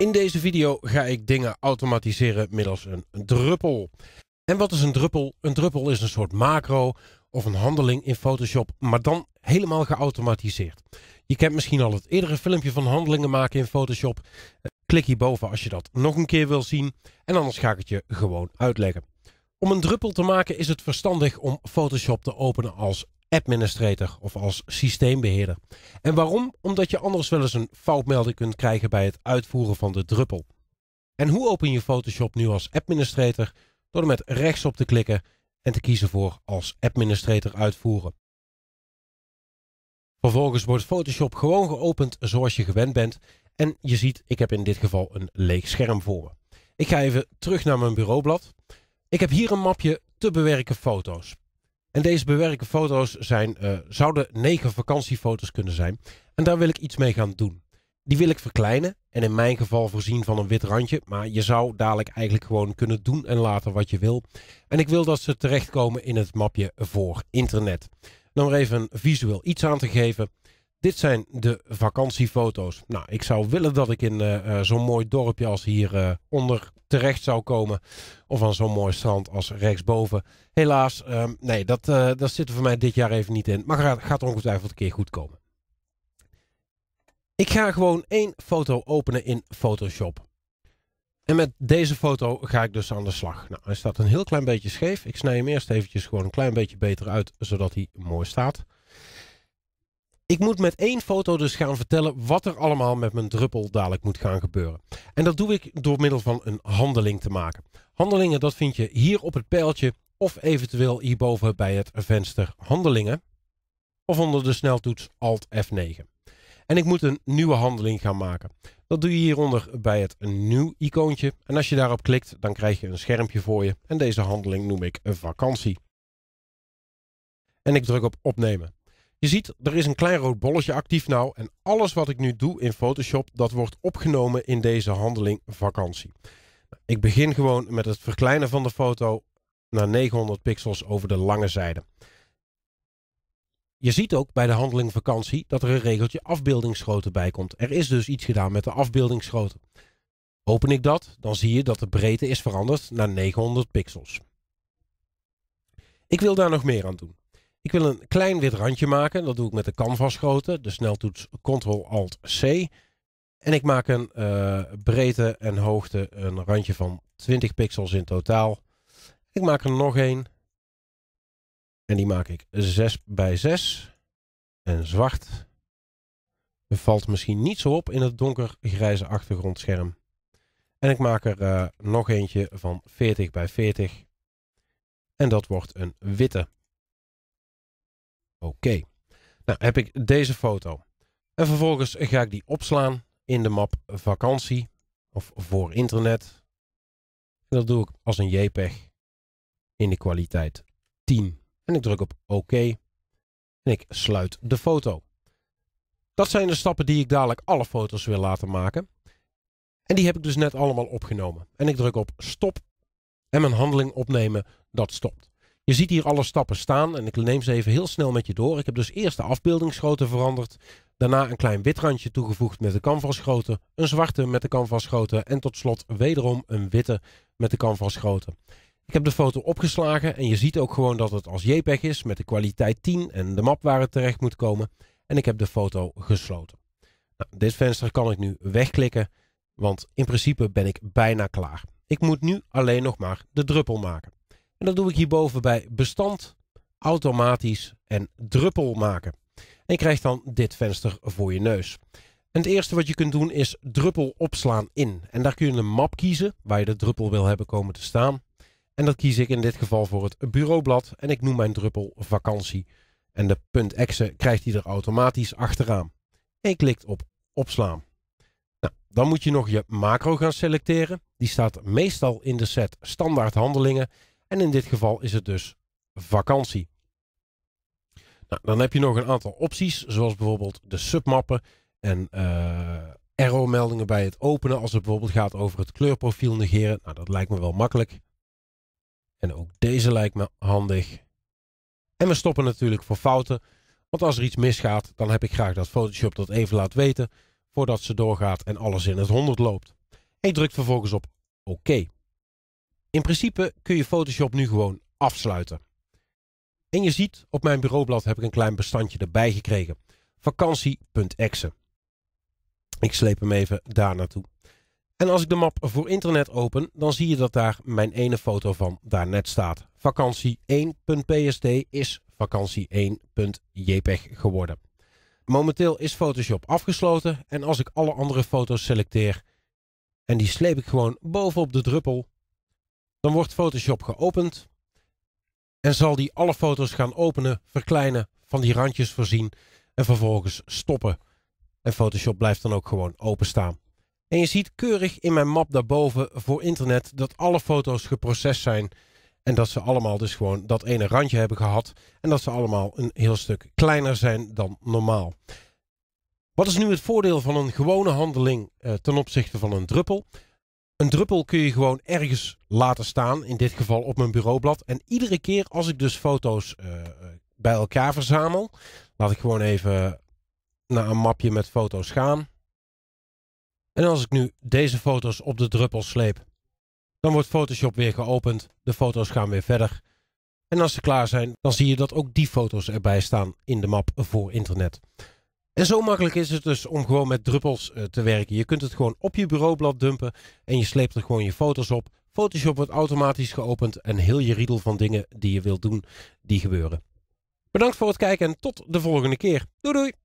In deze video ga ik dingen automatiseren middels een, druppel. En wat is een druppel? Een druppel is een soort macro of een handeling in Photoshop, maar dan helemaal geautomatiseerd. Je kent misschien al het eerdere filmpje van handelingen maken in Photoshop. Klik hierboven als je dat nog een keer wil zien en anders ga ik het je gewoon uitleggen. Om een druppel te maken is het verstandig om Photoshop te openen als administrator of als systeembeheerder. En waarom? Omdat je anders wel eens een foutmelding kunt krijgen bij het uitvoeren van de druppel. En hoe open je Photoshop nu als administrator? Door met rechts op te klikken en te kiezen voor als administrator uitvoeren. Vervolgens wordt Photoshop gewoon geopend zoals je gewend bent. En je ziet, ik heb in dit geval een leeg scherm voor me. Ik ga even terug naar mijn bureaublad. Ik heb hier een mapje te bewerken foto's. En deze bewerken foto's zijn, eh, zouden negen vakantiefoto's kunnen zijn. En daar wil ik iets mee gaan doen. Die wil ik verkleinen en in mijn geval voorzien van een wit randje. Maar je zou dadelijk eigenlijk gewoon kunnen doen en laten wat je wil. En ik wil dat ze terechtkomen in het mapje voor internet. Dan om even visueel iets aan te geven. Dit zijn de vakantiefoto's. Nou, ik zou willen dat ik in eh, eh, zo'n mooi dorpje als hier onder terecht zou komen. Of aan zo'n mooi strand als rechtsboven. Helaas, ehm, nee, dat, eh, dat zit er voor mij dit jaar even niet in. Maar gaat, gaat ongetwijfeld een keer goed komen. Ik ga gewoon één foto openen in Photoshop. En met deze foto ga ik dus aan de slag. Nou, hij staat een heel klein beetje scheef. Ik snij hem eerst eventjes gewoon een klein beetje beter uit, zodat hij mooi staat. Ik moet met één foto dus gaan vertellen wat er allemaal met mijn druppel dadelijk moet gaan gebeuren. En dat doe ik door middel van een handeling te maken. Handelingen dat vind je hier op het pijltje of eventueel hierboven bij het venster handelingen. Of onder de sneltoets Alt F9. En ik moet een nieuwe handeling gaan maken. Dat doe je hieronder bij het nieuw icoontje. En als je daarop klikt dan krijg je een schermpje voor je. En deze handeling noem ik een vakantie. En ik druk op opnemen. Je ziet, er is een klein rood bolletje actief nou en alles wat ik nu doe in Photoshop, dat wordt opgenomen in deze handeling vakantie. Ik begin gewoon met het verkleinen van de foto naar 900 pixels over de lange zijde. Je ziet ook bij de handeling vakantie dat er een regeltje afbeeldingsgrootte bij komt. Er is dus iets gedaan met de afbeeldingsgrootte. Open ik dat, dan zie je dat de breedte is veranderd naar 900 pixels. Ik wil daar nog meer aan doen. Ik wil een klein wit randje maken. Dat doe ik met de canvasgrootte. De sneltoets Ctrl-Alt-C. En ik maak een eh, breedte en hoogte een randje van 20 pixels in totaal. Ik maak er nog een. En die maak ik 6 bij 6. En zwart. Het valt misschien niet zo op in het donkergrijze achtergrondscherm. En ik maak er eh, nog eentje van 40 bij 40. En dat wordt een witte. Oké. Nou heb ik deze foto. En vervolgens ga ik die opslaan in de map vakantie of voor internet. En dat doe ik als een JPEG in de kwaliteit 10. En ik druk op oké En ik sluit de foto. Dat zijn de stappen die ik dadelijk alle foto's wil laten maken. En die heb ik dus net allemaal opgenomen. En ik druk op stop. En mijn handeling opnemen, dat stopt. Je ziet hier alle stappen staan en ik neem ze even heel snel met je door. Ik heb dus eerst de afbeeldingsgrootte veranderd. Daarna een klein wit randje toegevoegd met de canvasgrootte. Een zwarte met de canvasgrootte. En tot slot wederom een witte met de canvasgrootte. Ik heb de foto opgeslagen en je ziet ook gewoon dat het als JPEG is met de kwaliteit 10 en de map waar het terecht moet komen. En ik heb de foto gesloten. Nou, dit venster kan ik nu wegklikken, want in principe ben ik bijna klaar. Ik moet nu alleen nog maar de druppel maken. En dat doe ik hierboven bij bestand, automatisch en druppel maken. En je krijgt dan dit venster voor je neus. En het eerste wat je kunt doen is druppel opslaan in. En daar kun je een map kiezen waar je de druppel wil hebben komen te staan. En dat kies ik in dit geval voor het bureaublad. En ik noem mijn druppel vakantie. En de .exe krijgt hij er automatisch achteraan. En je klikt op opslaan. Nou, dan moet je nog je macro gaan selecteren. Die staat meestal in de set standaard handelingen. En in dit geval is het dus vakantie. Nou, dan heb je nog een aantal opties, zoals bijvoorbeeld de submappen en uh, eh, error-meldingen bij het openen. Als het bijvoorbeeld gaat over het kleurprofiel negeren. Nou, dat lijkt me wel makkelijk. En ook deze lijkt me handig. En we stoppen natuurlijk voor fouten. Want als er iets misgaat, dan heb ik graag dat Photoshop dat even laat weten. Voordat ze doorgaat en alles in het 100 loopt. Ik druk vervolgens op OK. In principe kun je Photoshop nu gewoon afsluiten. En je ziet, op mijn bureaublad heb ik een klein bestandje erbij gekregen. Vakantie.exe. Ik sleep hem even daar naartoe. En als ik de map voor internet open, dan zie je dat daar mijn ene foto van daarnet staat. Vakantie 1psd is vakantie 1jpeg geworden. Momenteel is Photoshop afgesloten en als ik alle andere foto's selecteer en die sleep ik gewoon bovenop de druppel, dan wordt Photoshop geopend en zal die alle foto's gaan openen, verkleinen, van die randjes voorzien en vervolgens stoppen. En Photoshop blijft dan ook gewoon openstaan. En je ziet keurig in mijn map daarboven voor internet dat alle foto's geprocessed zijn. En dat ze allemaal dus gewoon dat ene randje hebben gehad. En dat ze allemaal een heel stuk kleiner zijn dan normaal. Wat is nu het voordeel van een gewone handeling eh, ten opzichte van een druppel? Een druppel kun je gewoon ergens laten staan, in dit geval op mijn bureaublad. En iedere keer als ik dus foto's eh, eh, bij elkaar verzamel, laat ik gewoon even naar een mapje met foto's gaan. En als ik nu deze foto's op de druppel sleep, dan wordt Photoshop weer geopend. De foto's gaan weer verder. En als ze klaar zijn, dan zie je dat ook die foto's erbij staan in de map voor internet. En zo makkelijk is het dus om gewoon met druppels eh, te werken. Je kunt het gewoon op je bureaublad dumpen en je sleept er gewoon je foto's op. Photoshop wordt automatisch geopend en heel je riedel van dingen die je wilt doen, die gebeuren. Bedankt voor het kijken en tot de volgende keer. Doei doei!